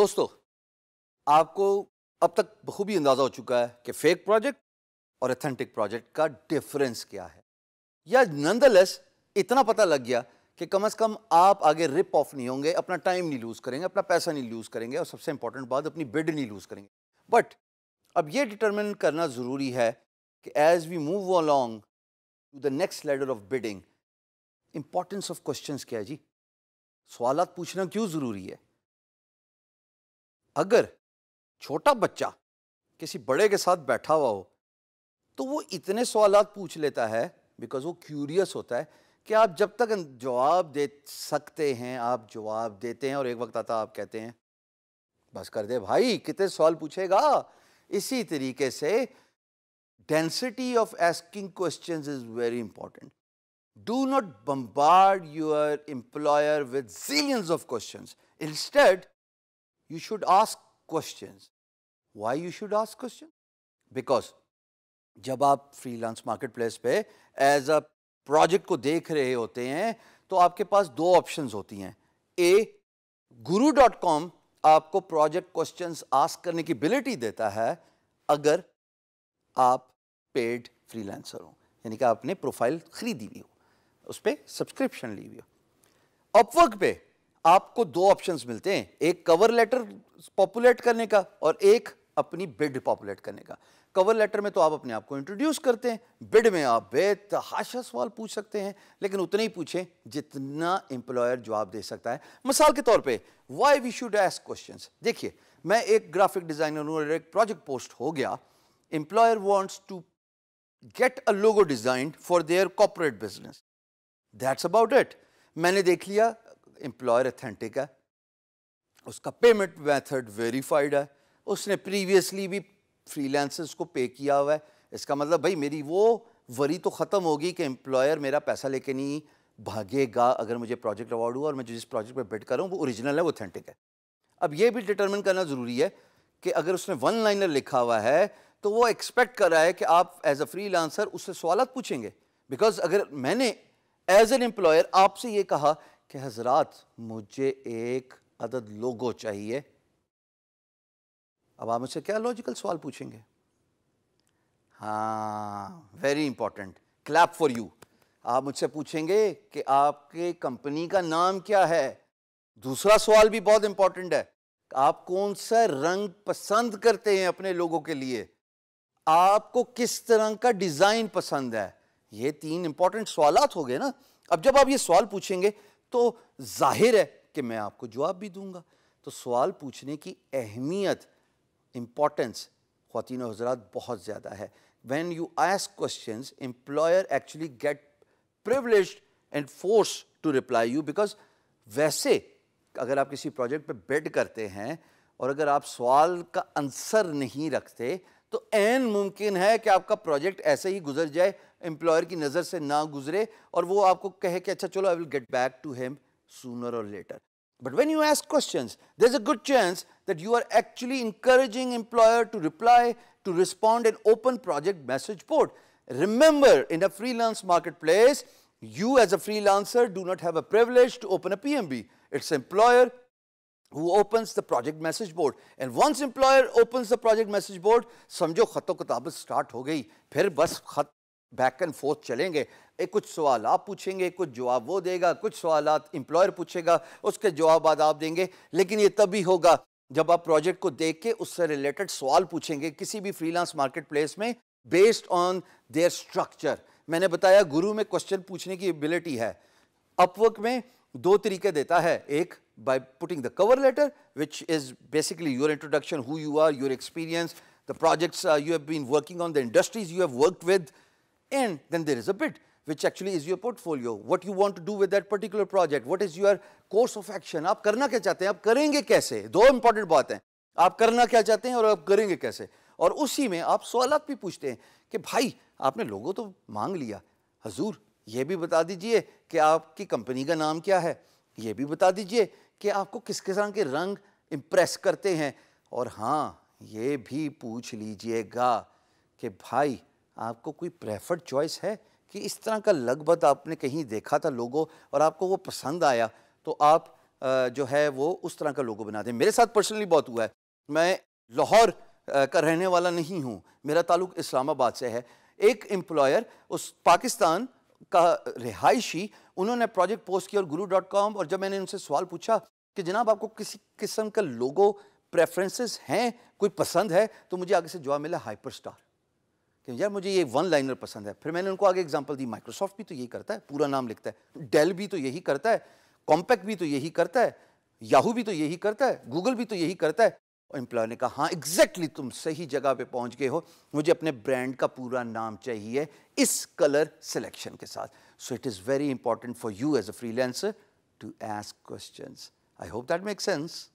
दोस्तों आपको अब तक बखूबी अंदाज़ा हो चुका है कि फेक प्रोजेक्ट और ऑथेंटिक प्रोजेक्ट का डिफरेंस क्या है या नंदलेस इतना पता लग गया कि कम अज़ कम आप आगे रिप ऑफ नहीं होंगे अपना टाइम नहीं लूज़ करेंगे अपना पैसा नहीं लूज़ करेंगे और सबसे इंपॉर्टेंट बात अपनी बिड नहीं लूज़ करेंगे बट अब यह डिटर्मिन करना ज़रूरी है कि as we move along to the next ladder of bidding importance of question क्या है जी सवाल पूछना क्यों ज़रूरी है अगर छोटा बच्चा किसी बड़े के साथ बैठा हुआ हो तो वो इतने सवाल पूछ लेता है बिकॉज वो क्यूरियस होता है कि आप जब तक अं, जवाब दे सकते हैं आप जवाब देते हैं और एक वक्त आता आप कहते हैं बस कर दे भाई कितने सवाल पूछेगा इसी तरीके से density of asking questions is very important do not bombard your employer with zillions of questions instead you should ask questions. Why you should ask questions? Because जब आप फ्रीलांस मार्केट प्लेस पे एज अ प्रोजेक्ट को देख रहे होते हैं तो आपके पास दो ऑप्शंस होती हैं ए गुरु डॉट कॉम आपको प्रोजेक्ट क्वेश्चंस आस्क करने की एबिलिटी देता है अगर आप पेड फ्रीलांसर हो यानी कि आपने प्रोफाइल खरीदी हुई हो उस पर सब्सक्रिप्शन ली हुई हो अपवर्क पे आपको दो ऑप्शंस मिलते हैं एक कवर लेटर पॉपुलेट करने का और एक अपनी बिड पॉपुलेट करने का कवर लेटर में तो आप अपने आप को इंट्रोड्यूस करते हैं बिड में आप बेतहाशा सवाल पूछ सकते हैं लेकिन उतने ही पूछें जितना एम्प्लॉयर जवाब दे सकता है मिसाल के तौर पे why we should ask questions देखिए मैं एक ग्राफिक डिज़ाइनर हूँ और एक प्रोजेक्ट पोस्ट हो गया employer wants to get a logo design for their corporate business that's about it मैंने देख लिया एम्प्लॉयर अथेंटिक है उसका पेमेंट मेथड वेरीफाइड है उसने प्रीवियसली भी फ्रीलांसर्स को पे किया हुआ है इसका मतलब भाई मेरी वो वरी तो ख़त्म होगी कि एम्प्लॉयर मेरा पैसा लेके नहीं भागेगा अगर मुझे प्रोजेक्ट अवार्ड हुआ और मैं जिस प्रोजेक्ट पर बिट करूँ वो ओरिजिनल है वो ऑथेंटिक है अब ये भी डिटर्मिन करना ज़रूरी है कि अगर उसने वन लाइनर लिखा हुआ है तो वो एक्सपेक्ट कर रहा है कि आप एज अ फ्री लांसर उससे सवाल पूछेंगे बिकॉज अगर मैंने एज एन एम्प्लॉयर आपसे ये कहा कि हजरात मुझे एक अदद लोगो चाहिए अब आप मुझसे क्या लॉजिकल सवाल पूछेंगे हाँ very important clap for you आप मुझसे पूछेंगे कि आपके कंपनी का नाम क्या है दूसरा सवाल भी बहुत इंपॉर्टेंट है आप कौन सा रंग पसंद करते हैं अपने लोगों के लिए आपको किस तरह का डिज़ाइन पसंद है ये तीन इंपॉर्टेंट सवालत हो गए ना अब जब आप ये सवाल पूछेंगे तो जाहिर है कि मैं आपको जवाब भी दूंगा तो सवाल पूछने की अहमियत इम्पॉर्टेंस खातिन हजरात बहुत ज़्यादा है when you ask question employer actually get privilege and force to reply you because वैसे अगर आप किसी प्रोजेक्ट पर बेड करते हैं और अगर आप सवाल का आंसर नहीं रखते तो एन मुमकिन है कि आपका प्रोजेक्ट ऐसे ही गुजर जाए एम्प्लॉयर की नज़र से ना गुजरे और वो आपको कहे कि अच्छा चलो I will get back to him sooner or later but when you ask question there is a good chance that you are actually encouraging employer to reply to respond an open project message board remember in a freelance marketplace you as a freelancer do not have a privilege to open a P M B it's employer who opens the project message board and once employer opens the project message board समझो खतों किताबें start हो गई फिर बस खत back and fourth चलेंगे एक कुछ सवाल आप पूछेंगे कुछ जवाब वो देगा कुछ सवाल इंप्लॉयर पूछेगा उसके जवाब आप देंगे लेकिन ये तभी होगा जब आप प्रोजेक्ट को देख के उससे रिलेटेड सवाल पूछेंगे किसी भी फ्रीलांस मार्केट प्लेस में बेस्ड ऑन देयर स्ट्रक्चर मैंने बताया गुरु में क्वेश्चन पूछने की एबिलिटी है अपवर्क में दो तरीके देता है एक by putting the cover letter which is basically your introduction who you are your experience the projects you have been working on the industries you have work with And then there is a bit which actually is your portfolio, what you want to do with that particular project, what is your course of action, आप करना क्या चाहते हैं आप करेंगे कैसे दो important बातें आप करना क्या चाहते हैं और आप करेंगे कैसे और उसी में आप सवाल भी पूछते हैं कि भाई आपने लोगों तो मांग लिया हजूर ये भी बता दीजिए कि आपकी कंपनी का नाम क्या है ये भी बता दीजिए कि आपको किस किस्म के रंग इम्प्रेस करते हैं और हाँ ये भी पूछ लीजिएगा कि भाई आपको कोई प्रेफर्ड चॉइस है कि इस तरह का लगभग आपने कहीं देखा था लोगो और आपको वो पसंद आया तो आप जो है वो उस तरह का लोगो बना दें मेरे साथ पर्सनली बहुत हुआ है मैं लाहौर का रहने वाला नहीं हूँ मेरा ताल्लुक इस्लामाबाद से है एक एम्प्लॉयर उस पाकिस्तान का रिहायशी उन्होंने प्रोजेक्ट पोस्ट किया और गुरु डॉट कॉम और जब मैंने उनसे सवाल पूछा कि जनाब आपको किसी किस्म का लोगो प्रेफरेंसेस हैं कोई पसंद है तो मुझे आगे से जवाब मिला हाइपर स्टार कि यार मुझे ये वन लाइनर पसंद है फिर मैंने उनको आगे एग्जाम्पल दी माइक्रोसॉफ्ट भी तो यही करता है पूरा नाम लिखता है डेल तो भी तो यही करता है कॉम्पैक्ट भी तो यही करता है याहू भी तो यही करता है गूगल भी तो यही करता है और एम्प्लॉय ने कहा हाँ एग्जैक्टली तुम सही जगह पे पहुंच गए हो मुझे अपने ब्रांड का पूरा नाम चाहिए इस कलर सिलेक्शन के साथ so it is very important for you as a freelancer to ask question I hope that make sense